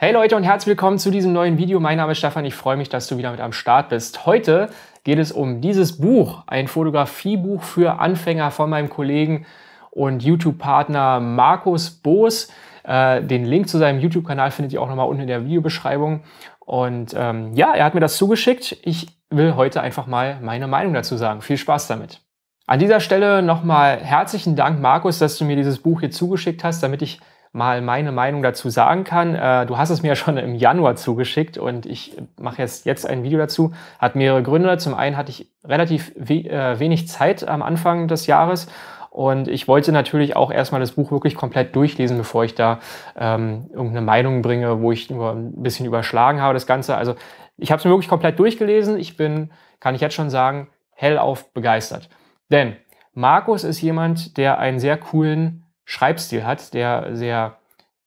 Hey Leute und herzlich willkommen zu diesem neuen Video. Mein Name ist Stefan, ich freue mich, dass du wieder mit am Start bist. Heute geht es um dieses Buch, ein Fotografiebuch für Anfänger von meinem Kollegen und YouTube-Partner Markus Boos. Äh, den Link zu seinem YouTube-Kanal findet ihr auch nochmal unten in der Videobeschreibung. Und ähm, ja, er hat mir das zugeschickt. Ich will heute einfach mal meine Meinung dazu sagen. Viel Spaß damit. An dieser Stelle nochmal herzlichen Dank, Markus, dass du mir dieses Buch hier zugeschickt hast, damit ich mal meine Meinung dazu sagen kann. Äh, du hast es mir ja schon im Januar zugeschickt und ich mache jetzt, jetzt ein Video dazu. Hat mehrere Gründe. Zum einen hatte ich relativ we äh, wenig Zeit am Anfang des Jahres und ich wollte natürlich auch erstmal das Buch wirklich komplett durchlesen, bevor ich da ähm, irgendeine Meinung bringe, wo ich nur ein bisschen überschlagen habe, das Ganze. Also ich habe es mir wirklich komplett durchgelesen. Ich bin, kann ich jetzt schon sagen, hellauf begeistert. Denn Markus ist jemand, der einen sehr coolen Schreibstil hat, der sehr,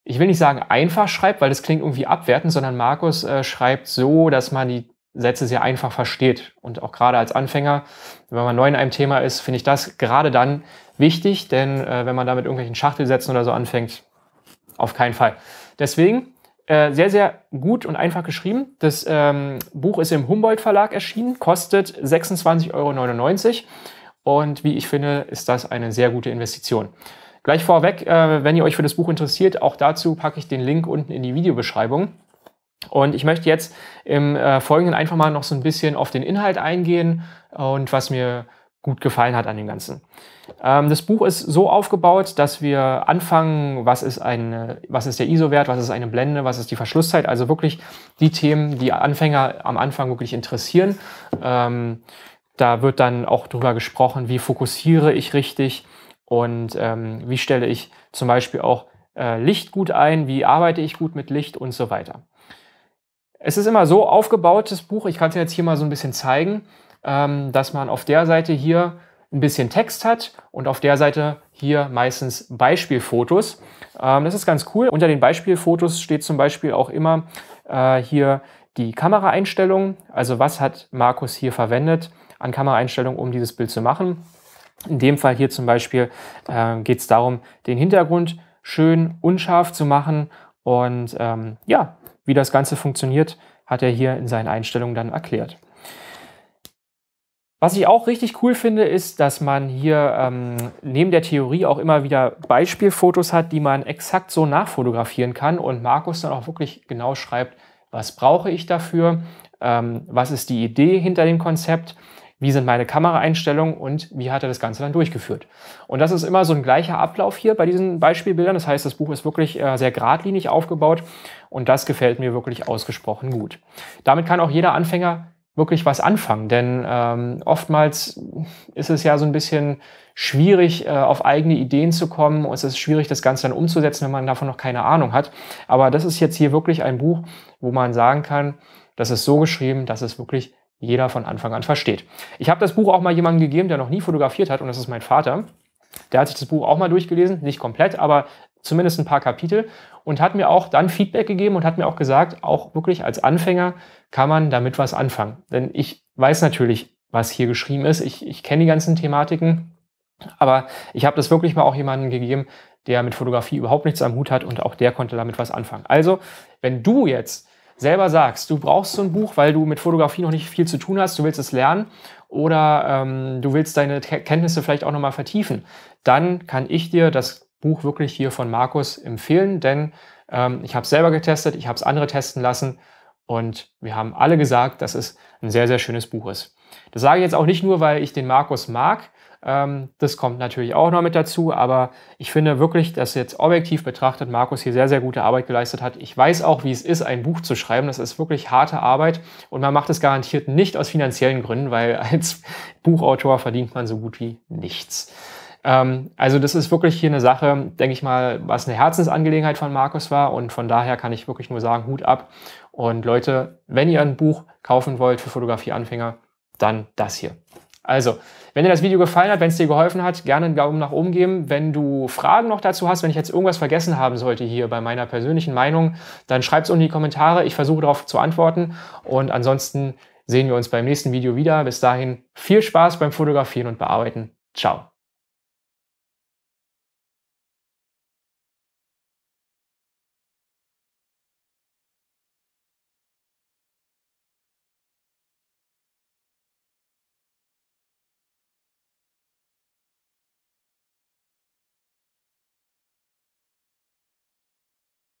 ich will nicht sagen einfach schreibt, weil das klingt irgendwie abwertend, sondern Markus äh, schreibt so, dass man die Sätze sehr einfach versteht. Und auch gerade als Anfänger, wenn man neu in einem Thema ist, finde ich das gerade dann wichtig, denn äh, wenn man da mit irgendwelchen Schachtelsätzen oder so anfängt, auf keinen Fall. Deswegen äh, sehr, sehr gut und einfach geschrieben. Das ähm, Buch ist im Humboldt Verlag erschienen, kostet 26,99 Euro. Und wie ich finde, ist das eine sehr gute Investition. Gleich vorweg, äh, wenn ihr euch für das Buch interessiert, auch dazu packe ich den Link unten in die Videobeschreibung. Und ich möchte jetzt im äh, Folgenden einfach mal noch so ein bisschen auf den Inhalt eingehen und was mir gut gefallen hat an dem Ganzen. Ähm, das Buch ist so aufgebaut, dass wir anfangen, was ist, eine, was ist der ISO-Wert, was ist eine Blende, was ist die Verschlusszeit, also wirklich die Themen, die Anfänger am Anfang wirklich interessieren. Ähm, da wird dann auch drüber gesprochen, wie fokussiere ich richtig, und ähm, wie stelle ich zum Beispiel auch äh, Licht gut ein? Wie arbeite ich gut mit Licht und so weiter? Es ist immer so aufgebaut, das Buch, ich kann es jetzt hier mal so ein bisschen zeigen, ähm, dass man auf der Seite hier ein bisschen Text hat und auf der Seite hier meistens Beispielfotos. Ähm, das ist ganz cool. Unter den Beispielfotos steht zum Beispiel auch immer äh, hier die Kameraeinstellung, also was hat Markus hier verwendet an Kameraeinstellungen, um dieses Bild zu machen. In dem Fall hier zum Beispiel äh, geht es darum, den Hintergrund schön unscharf zu machen. Und ähm, ja, wie das Ganze funktioniert, hat er hier in seinen Einstellungen dann erklärt. Was ich auch richtig cool finde, ist, dass man hier ähm, neben der Theorie auch immer wieder Beispielfotos hat, die man exakt so nachfotografieren kann und Markus dann auch wirklich genau schreibt, was brauche ich dafür, ähm, was ist die Idee hinter dem Konzept, wie sind meine Kameraeinstellungen und wie hat er das Ganze dann durchgeführt. Und das ist immer so ein gleicher Ablauf hier bei diesen Beispielbildern. Das heißt, das Buch ist wirklich äh, sehr geradlinig aufgebaut und das gefällt mir wirklich ausgesprochen gut. Damit kann auch jeder Anfänger wirklich was anfangen, denn ähm, oftmals ist es ja so ein bisschen schwierig, äh, auf eigene Ideen zu kommen und es ist schwierig, das Ganze dann umzusetzen, wenn man davon noch keine Ahnung hat. Aber das ist jetzt hier wirklich ein Buch, wo man sagen kann, das ist so geschrieben, dass es wirklich jeder von Anfang an versteht. Ich habe das Buch auch mal jemandem gegeben, der noch nie fotografiert hat, und das ist mein Vater. Der hat sich das Buch auch mal durchgelesen, nicht komplett, aber zumindest ein paar Kapitel und hat mir auch dann Feedback gegeben und hat mir auch gesagt, auch wirklich als Anfänger kann man damit was anfangen. Denn ich weiß natürlich, was hier geschrieben ist. Ich, ich kenne die ganzen Thematiken, aber ich habe das wirklich mal auch jemandem gegeben, der mit Fotografie überhaupt nichts am Hut hat und auch der konnte damit was anfangen. Also, wenn du jetzt selber sagst, du brauchst so ein Buch, weil du mit Fotografie noch nicht viel zu tun hast, du willst es lernen oder ähm, du willst deine Kenntnisse vielleicht auch nochmal vertiefen, dann kann ich dir das Buch wirklich hier von Markus empfehlen, denn ähm, ich habe es selber getestet, ich habe es andere testen lassen und wir haben alle gesagt, dass es ein sehr, sehr schönes Buch ist. Das sage ich jetzt auch nicht nur, weil ich den Markus mag, ähm, das kommt natürlich auch noch mit dazu, aber ich finde wirklich, dass jetzt objektiv betrachtet Markus hier sehr, sehr gute Arbeit geleistet hat. Ich weiß auch, wie es ist, ein Buch zu schreiben. Das ist wirklich harte Arbeit und man macht es garantiert nicht aus finanziellen Gründen, weil als Buchautor verdient man so gut wie nichts ähm, also das ist wirklich hier eine Sache, denke ich mal, was eine Herzensangelegenheit von Markus war und von daher kann ich wirklich nur sagen, Hut ab. Und Leute, wenn ihr ein Buch kaufen wollt für Fotografieanfänger, dann das hier. Also, wenn dir das Video gefallen hat, wenn es dir geholfen hat, gerne einen Daumen nach oben geben. Wenn du Fragen noch dazu hast, wenn ich jetzt irgendwas vergessen haben sollte hier bei meiner persönlichen Meinung, dann schreib es unten in die Kommentare. Ich versuche darauf zu antworten. Und ansonsten sehen wir uns beim nächsten Video wieder. Bis dahin viel Spaß beim Fotografieren und Bearbeiten. Ciao.